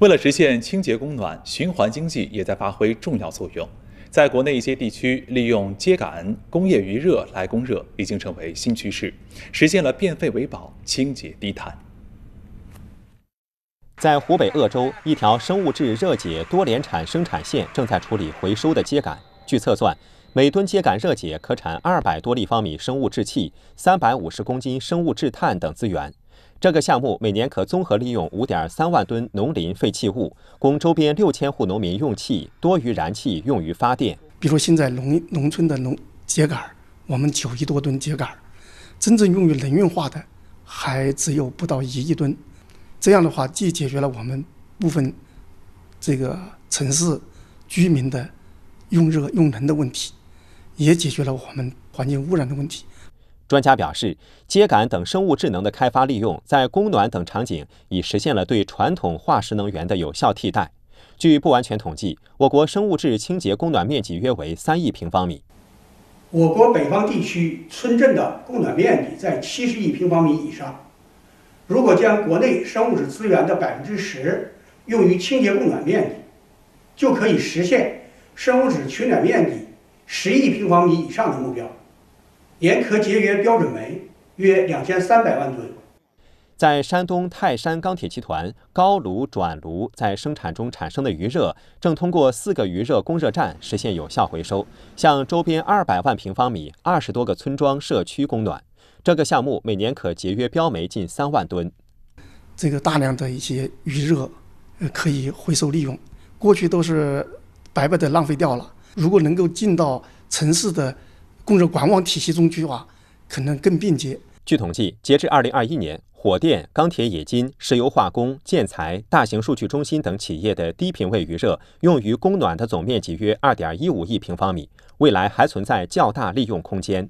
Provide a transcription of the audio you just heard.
为了实现清洁供暖，循环经济也在发挥重要作用。在国内一些地区，利用秸秆工业余热来供热已经成为新趋势，实现了变废为宝、清洁低碳。在湖北鄂州，一条生物质热解多联产生产线正在处理回收的秸秆。据测算，每吨秸秆热解可产二百多立方米生物质气、三百五十公斤生物质碳等资源。这个项目每年可综合利用五点三万吨农林废弃物，供周边六千户农民用气，多余燃气用于发电。比如现在农农村的农秸秆，我们九亿多吨秸秆，真正用于能运化的还只有不到一亿吨。这样的话，既解决了我们部分这个城市居民的用热、用能的问题，也解决了我们环境污染的问题。专家表示，秸秆等生物质能的开发利用，在供暖等场景已实现了对传统化石能源的有效替代。据不完全统计，我国生物质清洁供暖面积约为三亿平方米。我国北方地区村镇的供暖面积在七十亿平方米以上。如果将国内生物质资源的百分之十用于清洁供暖面积，就可以实现生物质取暖面积十亿平方米以上的目标。严苛节约标准煤约两千三百万吨。在山东泰山钢铁集团高炉转炉在生产中产生的余热，正通过四个余热供热站实现有效回收，向周边二百万平方米、二十多个村庄社区供暖。这个项目每年可节约标煤近三万吨。这个大量的一些余热，呃，可以回收利用。过去都是白白的浪费掉了。如果能够进到城市的。供热管网体系中去啊，可能更便捷。据统计，截至二零二一年，火电、钢铁、冶金、石油化工、建材、大型数据中心等企业的低品位余热用于供暖的总面积约二点一五亿平方米，未来还存在较大利用空间。